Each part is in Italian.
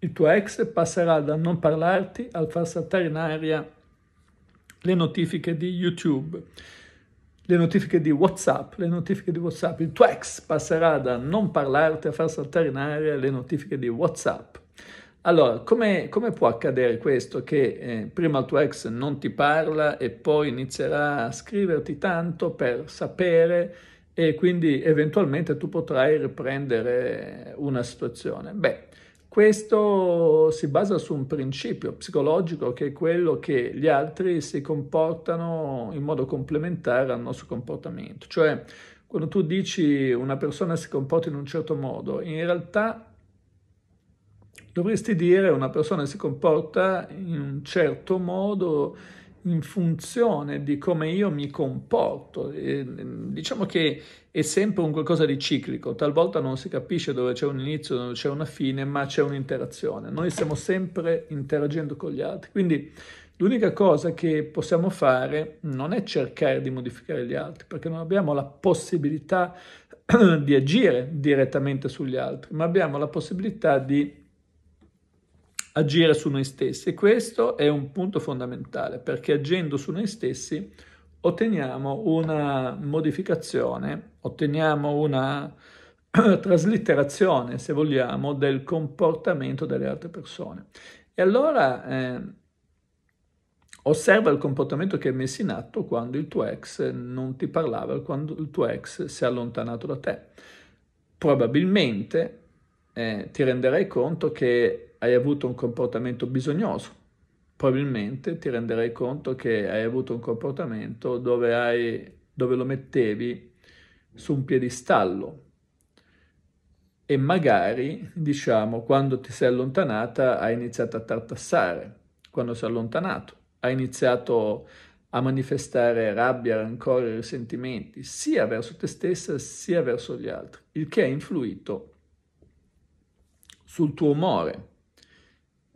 Il tuo ex passerà dal non parlarti al far saltare in aria le notifiche di YouTube, le notifiche di WhatsApp, le notifiche di WhatsApp. Il tuo ex passerà da non parlarti a far saltare in aria le notifiche di WhatsApp. Allora, come, come può accadere questo? Che eh, prima il tuo ex non ti parla e poi inizierà a scriverti tanto per sapere e quindi eventualmente tu potrai riprendere una situazione. Beh, questo si basa su un principio psicologico che è quello che gli altri si comportano in modo complementare al nostro comportamento. Cioè, quando tu dici una persona si comporta in un certo modo, in realtà dovresti dire una persona si comporta in un certo modo in funzione di come io mi comporto. E, mm, diciamo che è sempre un qualcosa di ciclico, talvolta non si capisce dove c'è un inizio, dove c'è una fine, ma c'è un'interazione. Noi stiamo sempre interagendo con gli altri, quindi l'unica cosa che possiamo fare non è cercare di modificare gli altri, perché non abbiamo la possibilità di agire direttamente sugli altri, ma abbiamo la possibilità di agire su noi stessi. E questo è un punto fondamentale perché agendo su noi stessi otteniamo una modificazione, otteniamo una traslitterazione, se vogliamo, del comportamento delle altre persone. E allora eh, osserva il comportamento che hai messo in atto quando il tuo ex non ti parlava, quando il tuo ex si è allontanato da te. Probabilmente eh, ti renderai conto che hai avuto un comportamento bisognoso. Probabilmente ti renderai conto che hai avuto un comportamento dove, hai, dove lo mettevi su un piedistallo e magari, diciamo, quando ti sei allontanata hai iniziato a tartassare, quando sei allontanato, hai iniziato a manifestare rabbia, rancore, risentimenti, sia verso te stessa sia verso gli altri, il che ha influito sul tuo umore.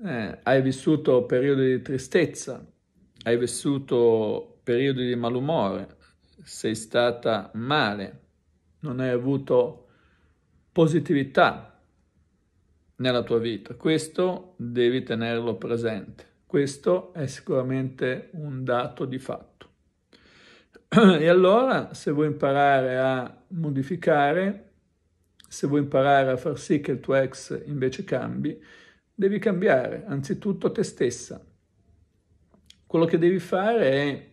Eh, hai vissuto periodi di tristezza, hai vissuto periodi di malumore, sei stata male, non hai avuto positività nella tua vita. Questo devi tenerlo presente. Questo è sicuramente un dato di fatto. E allora, se vuoi imparare a modificare se vuoi imparare a far sì che il tuo ex invece cambi, devi cambiare anzitutto te stessa. Quello che devi fare è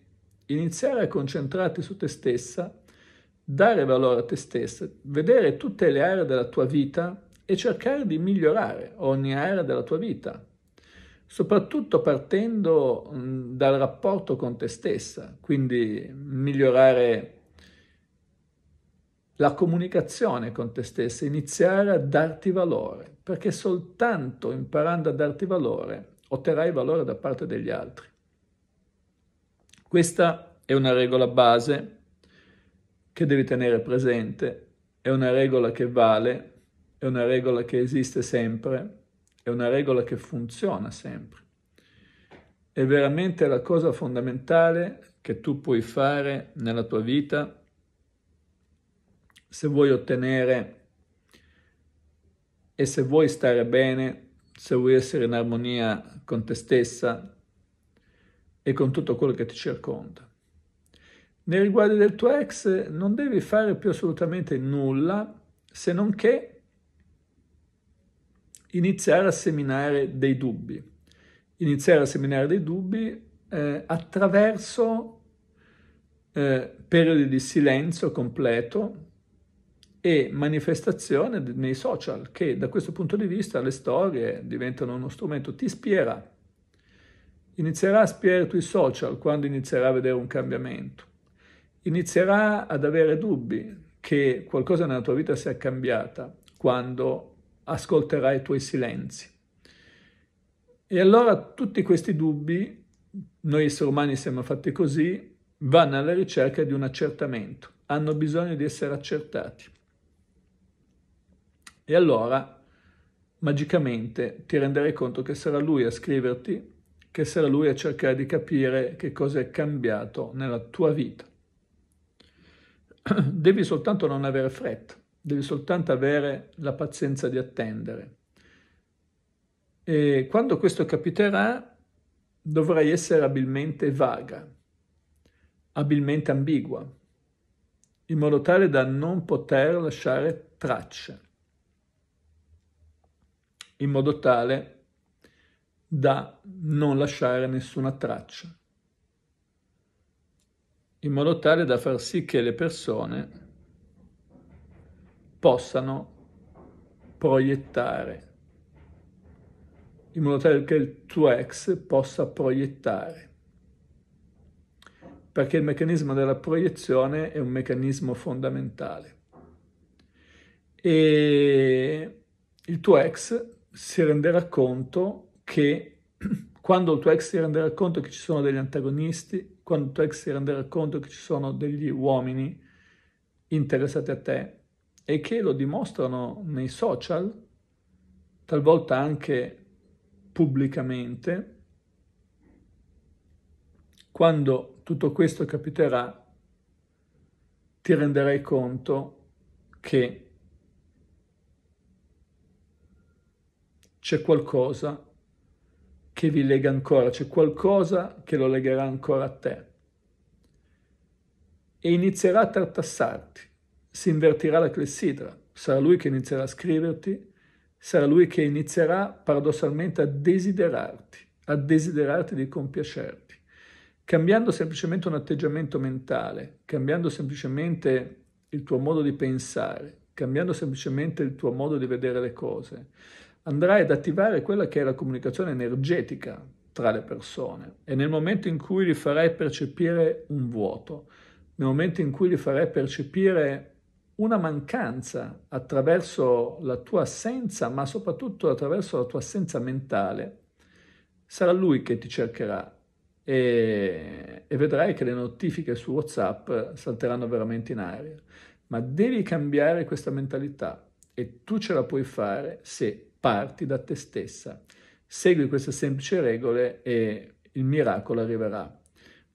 iniziare a concentrarti su te stessa, dare valore a te stessa, vedere tutte le aree della tua vita e cercare di migliorare ogni area della tua vita, soprattutto partendo mm, dal rapporto con te stessa, quindi migliorare la comunicazione con te stessa, iniziare a darti valore, perché soltanto imparando a darti valore otterrai valore da parte degli altri. Questa è una regola base che devi tenere presente, è una regola che vale, è una regola che esiste sempre, è una regola che funziona sempre. È veramente la cosa fondamentale che tu puoi fare nella tua vita se vuoi ottenere e se vuoi stare bene, se vuoi essere in armonia con te stessa e con tutto quello che ti circonda. Nei riguardi del tuo ex non devi fare più assolutamente nulla se non che iniziare a seminare dei dubbi. Iniziare a seminare dei dubbi eh, attraverso eh, periodi di silenzio completo e manifestazione nei social che da questo punto di vista le storie diventano uno strumento, ti spierà, inizierà a spiare i social quando inizierà a vedere un cambiamento, inizierà ad avere dubbi che qualcosa nella tua vita sia cambiata quando ascolterai i tuoi silenzi. E allora tutti questi dubbi, noi esseri umani siamo fatti così, vanno alla ricerca di un accertamento, hanno bisogno di essere accertati. E allora, magicamente, ti renderai conto che sarà lui a scriverti, che sarà lui a cercare di capire che cosa è cambiato nella tua vita. Devi soltanto non avere fretta, devi soltanto avere la pazienza di attendere. E quando questo capiterà, dovrai essere abilmente vaga, abilmente ambigua, in modo tale da non poter lasciare tracce in modo tale da non lasciare nessuna traccia, in modo tale da far sì che le persone possano proiettare, in modo tale che il tuo ex possa proiettare. Perché il meccanismo della proiezione è un meccanismo fondamentale. E il tuo ex si renderà conto che quando il tuo ex si renderà conto che ci sono degli antagonisti, quando il tuo ex si renderà conto che ci sono degli uomini interessati a te e che lo dimostrano nei social, talvolta anche pubblicamente, quando tutto questo capiterà, ti renderai conto che c'è qualcosa che vi lega ancora, c'è qualcosa che lo legherà ancora a te. E inizierà a tartassarti, si invertirà la clessidra, sarà lui che inizierà a scriverti, sarà lui che inizierà paradossalmente a desiderarti, a desiderarti di compiacerti. Cambiando semplicemente un atteggiamento mentale, cambiando semplicemente il tuo modo di pensare, cambiando semplicemente il tuo modo di vedere le cose, andrai ad attivare quella che è la comunicazione energetica tra le persone e nel momento in cui li farai percepire un vuoto, nel momento in cui li farai percepire una mancanza attraverso la tua assenza, ma soprattutto attraverso la tua assenza mentale, sarà lui che ti cercherà e, e vedrai che le notifiche su WhatsApp salteranno veramente in aria. Ma devi cambiare questa mentalità e tu ce la puoi fare se parti da te stessa. Segui queste semplici regole e il miracolo arriverà.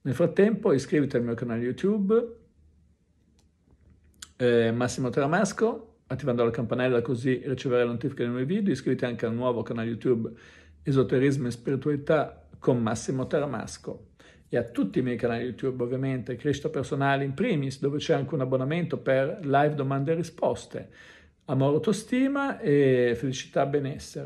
Nel frattempo iscriviti al mio canale YouTube, eh, Massimo Tramasco, attivando la campanella così riceverai notifiche dei nuovi video, iscriviti anche al nuovo canale YouTube Esoterismo e Spiritualità con Massimo Tramasco e a tutti i miei canali YouTube ovviamente, Crescita Personale in primis, dove c'è anche un abbonamento per live domande e risposte, amore, autostima e felicità, benessere.